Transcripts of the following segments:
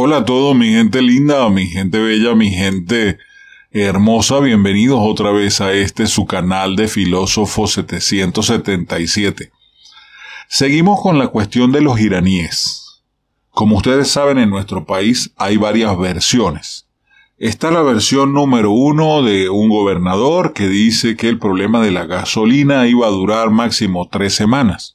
Hola a todos, mi gente linda, mi gente bella, mi gente hermosa, bienvenidos otra vez a este su canal de Filósofo 777. Seguimos con la cuestión de los iraníes. Como ustedes saben, en nuestro país hay varias versiones. Está la versión número uno de un gobernador que dice que el problema de la gasolina iba a durar máximo tres semanas.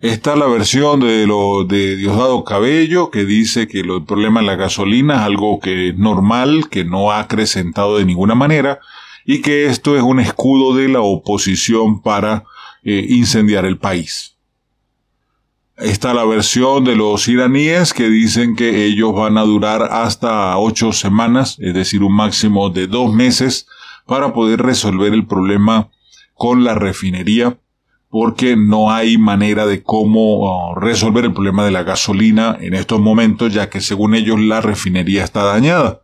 Está la versión de, lo, de Diosdado Cabello que dice que el problema de la gasolina es algo que es normal, que no ha acrecentado de ninguna manera y que esto es un escudo de la oposición para eh, incendiar el país. Está la versión de los iraníes que dicen que ellos van a durar hasta ocho semanas, es decir, un máximo de dos meses, para poder resolver el problema con la refinería porque no hay manera de cómo ah, resolver el problema de la gasolina en estos momentos, ya que según ellos la refinería está dañada.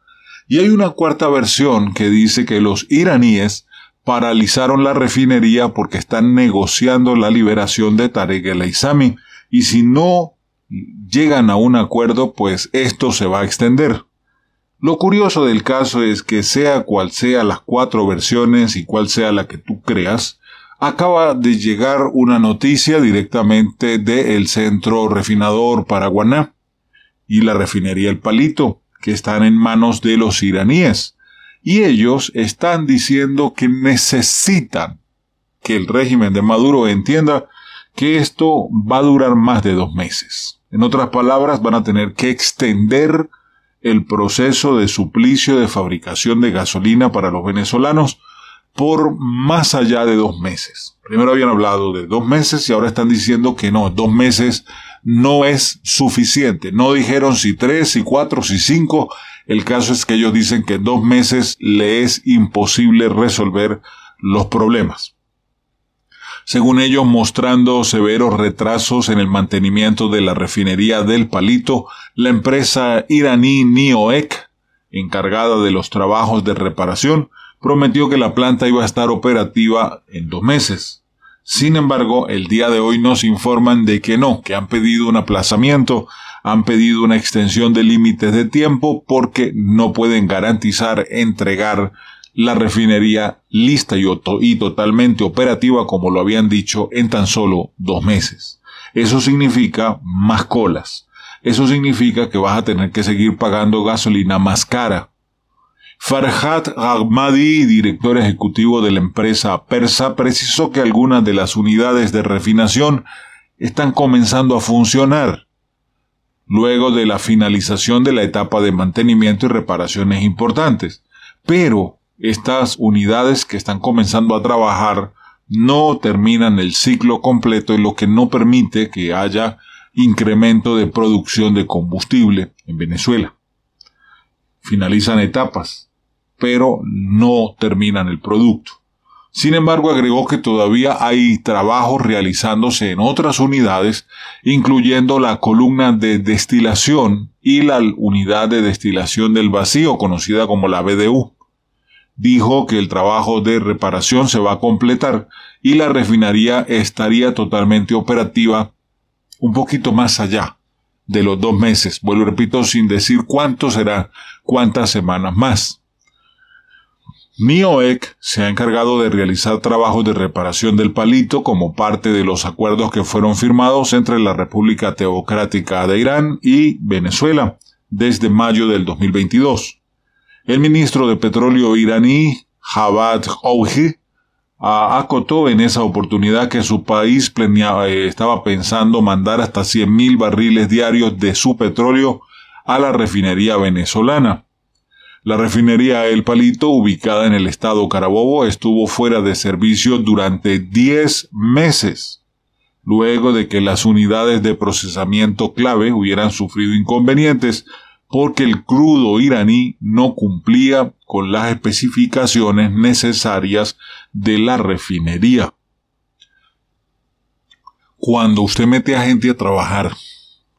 Y hay una cuarta versión que dice que los iraníes paralizaron la refinería porque están negociando la liberación de Tarek el Aizami y si no llegan a un acuerdo, pues esto se va a extender. Lo curioso del caso es que sea cual sea las cuatro versiones y cual sea la que tú creas, Acaba de llegar una noticia directamente del centro refinador Paraguaná y la refinería El Palito, que están en manos de los iraníes. Y ellos están diciendo que necesitan que el régimen de Maduro entienda que esto va a durar más de dos meses. En otras palabras, van a tener que extender el proceso de suplicio de fabricación de gasolina para los venezolanos por más allá de dos meses. Primero habían hablado de dos meses y ahora están diciendo que no, dos meses no es suficiente. No dijeron si tres, si cuatro, si cinco. El caso es que ellos dicen que dos meses le es imposible resolver los problemas. Según ellos, mostrando severos retrasos en el mantenimiento de la refinería del Palito, la empresa iraní NIOEC, encargada de los trabajos de reparación, prometió que la planta iba a estar operativa en dos meses. Sin embargo, el día de hoy nos informan de que no, que han pedido un aplazamiento, han pedido una extensión de límites de tiempo porque no pueden garantizar entregar la refinería lista y, totalmente operativa como lo habían dicho en tan solo dos meses. Eso significa más colas. Eso significa que vas a tener que seguir pagando gasolina más cara Farhat Ahmadi, director ejecutivo de la empresa persa, precisó que algunas de las unidades de refinación están comenzando a funcionar, luego de la finalización de la etapa de mantenimiento y reparaciones importantes. Pero estas unidades que están comenzando a trabajar no terminan el ciclo completo, lo que no permite que haya incremento de producción de combustible en Venezuela. Finalizan etapas, pero no terminan el producto. Sin embargo, agregó que todavía hay trabajos realizándose en otras unidades, incluyendo la columna de destilación y la unidad de destilación del vacío, conocida como la BDU. Dijo que el trabajo de reparación se va a completar y la refinería estaría totalmente operativa un poquito más allá de los dos meses. Vuelvo, repito, sin decir cuánto será, cuántas semanas más. MIOEC se ha encargado de realizar trabajos de reparación del palito como parte de los acuerdos que fueron firmados entre la República Teocrática de Irán y Venezuela desde mayo del 2022. El ministro de Petróleo iraní, Javad Ouji, acotó en esa oportunidad que su país planeaba, eh, estaba pensando mandar hasta 100.000 barriles diarios de su petróleo a la refinería venezolana. La refinería El Palito, ubicada en el estado Carabobo, estuvo fuera de servicio durante 10 meses, luego de que las unidades de procesamiento clave hubieran sufrido inconvenientes porque el crudo iraní no cumplía con las especificaciones necesarias de la refinería. Cuando usted mete a gente a trabajar,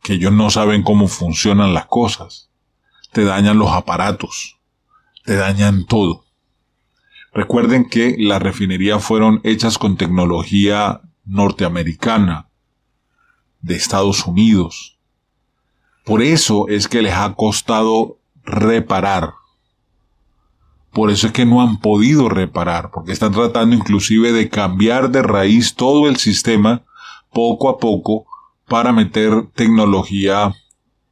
que ellos no saben cómo funcionan las cosas, te dañan los aparatos te dañan todo. Recuerden que las refinerías fueron hechas con tecnología norteamericana, de Estados Unidos. Por eso es que les ha costado reparar. Por eso es que no han podido reparar, porque están tratando inclusive de cambiar de raíz todo el sistema poco a poco para meter tecnología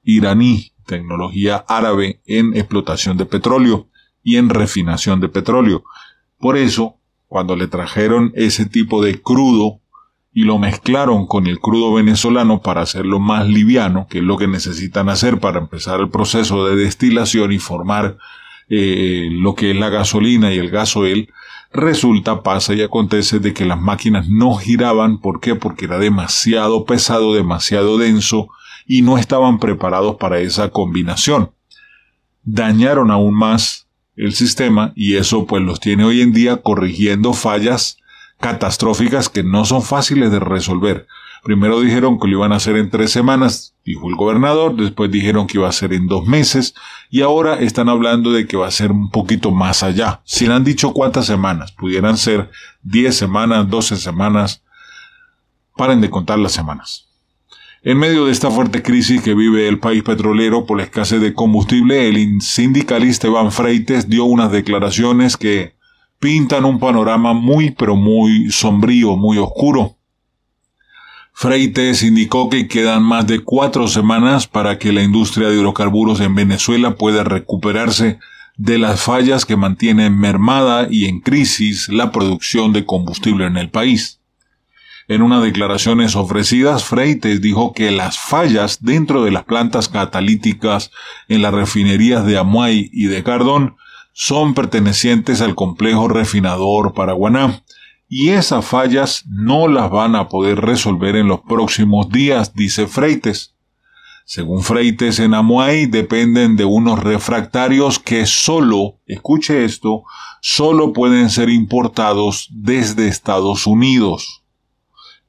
iraní, tecnología árabe en explotación de petróleo y en refinación de petróleo. Por eso, cuando le trajeron ese tipo de crudo y lo mezclaron con el crudo venezolano para hacerlo más liviano, que es lo que necesitan hacer para empezar el proceso de destilación y formar eh, lo que es la gasolina y el gasoil, resulta, pasa y acontece de que las máquinas no giraban. ¿Por qué? Porque era demasiado pesado, demasiado denso y no estaban preparados para esa combinación. Dañaron aún más el sistema y eso pues los tiene hoy en día corrigiendo fallas catastróficas que no son fáciles de resolver. Primero dijeron que lo iban a hacer en tres semanas, dijo el gobernador, después dijeron que iba a ser en dos meses y ahora están hablando de que va a ser un poquito más allá. Si le han dicho cuántas semanas, pudieran ser diez semanas, 12 semanas, paren de contar las semanas. En medio de esta fuerte crisis que vive el país petrolero por la escasez de combustible, el sindicalista Iván Freites dio unas declaraciones que pintan un panorama muy pero muy sombrío, muy oscuro. Freites indicó que quedan más de cuatro semanas para que la industria de hidrocarburos en Venezuela pueda recuperarse de las fallas que mantienen mermada y en crisis la producción de combustible en el país. En unas declaraciones ofrecidas, Freites dijo que las fallas dentro de las plantas catalíticas en las refinerías de Amuay y de Cardón son pertenecientes al complejo refinador Paraguaná y esas fallas no las van a poder resolver en los próximos días, dice Freites. Según Freites, en Amuay dependen de unos refractarios que solo, escuche esto, solo pueden ser importados desde Estados Unidos.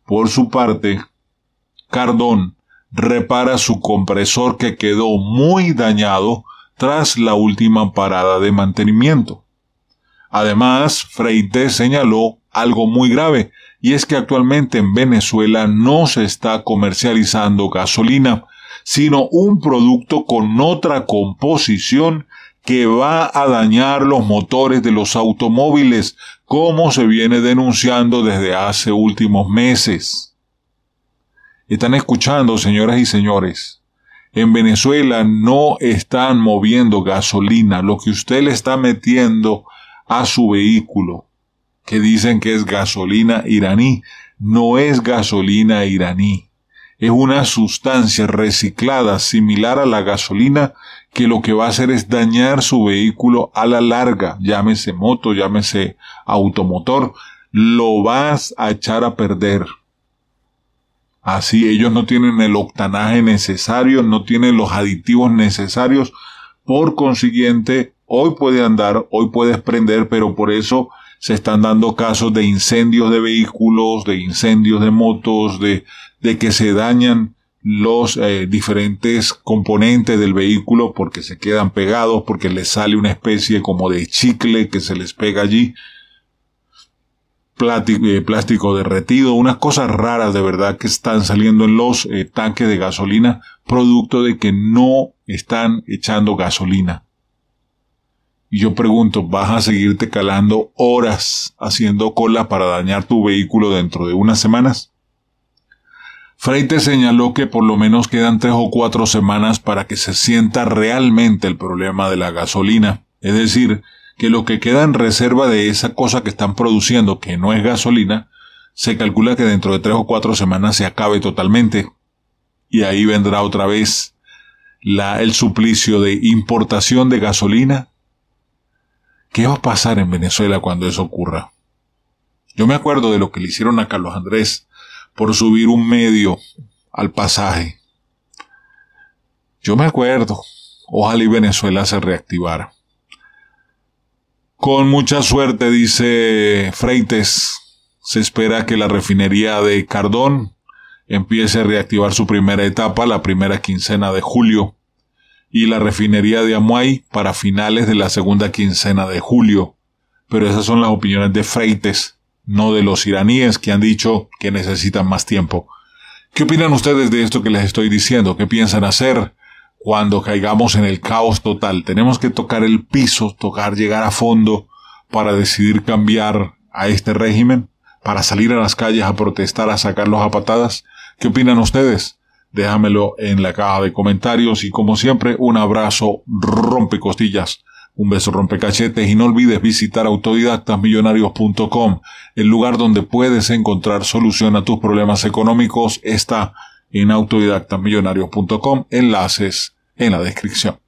Por su parte, Cardón repara su compresor que quedó muy dañado tras la última parada de mantenimiento. Además, Freite señaló algo muy grave, y es que actualmente en Venezuela no se está comercializando gasolina, sino un producto con otra composición que va a dañar los motores de los automóviles, como se viene denunciando desde hace últimos meses. Están escuchando, señoras y señores. En Venezuela no están moviendo gasolina, lo que usted le está metiendo a su vehículo, que dicen que es gasolina iraní, no es gasolina iraní es una sustancia reciclada similar a la gasolina que lo que va a hacer es dañar su vehículo a la larga, llámese moto, llámese automotor, lo vas a echar a perder. Así ellos no tienen el octanaje necesario, no tienen los aditivos necesarios, por consiguiente, hoy puede andar, hoy puedes prender, pero por eso se están dando casos de incendios de vehículos, de incendios de motos, de de que se dañan los eh, diferentes componentes del vehículo porque se quedan pegados, porque les sale una especie como de chicle que se les pega allí, eh, plástico derretido, unas cosas raras de verdad que están saliendo en los eh, tanques de gasolina, producto de que no están echando gasolina. Y yo pregunto, ¿vas a seguirte calando horas haciendo cola para dañar tu vehículo dentro de unas semanas? Freite señaló que por lo menos quedan tres o cuatro semanas para que se sienta realmente el problema de la gasolina, es decir, que lo que queda en reserva de esa cosa que están produciendo, que no es gasolina, se calcula que dentro de tres o cuatro semanas se acabe totalmente. Y ahí vendrá otra vez la, el suplicio de importación de gasolina. ¿Qué va a pasar en Venezuela cuando eso ocurra? Yo me acuerdo de lo que le hicieron a Carlos Andrés por subir un medio al pasaje. Yo me acuerdo, ojalá y Venezuela se reactivara. Con mucha suerte, dice Freites, se espera que la refinería de Cardón empiece a reactivar su primera etapa la primera quincena de julio y la refinería de Amuay para finales de la segunda quincena de julio. Pero esas son las opiniones de Freites no de los iraníes que han dicho que necesitan más tiempo. ¿Qué opinan ustedes de esto que les estoy diciendo? ¿Qué piensan hacer cuando caigamos en el caos total? Tenemos que tocar el piso, tocar, llegar a fondo para decidir cambiar a este régimen, para salir a las calles a protestar, a sacarlos a patadas. ¿Qué opinan ustedes? Déjamelo en la caja de comentarios y como siempre un abrazo rompe costillas un beso rompecachetes y no olvides visitar autodidactasmillonarios.com, el lugar donde puedes encontrar solución a tus problemas económicos está en autodidactasmillonarios.com, enlaces en la descripción.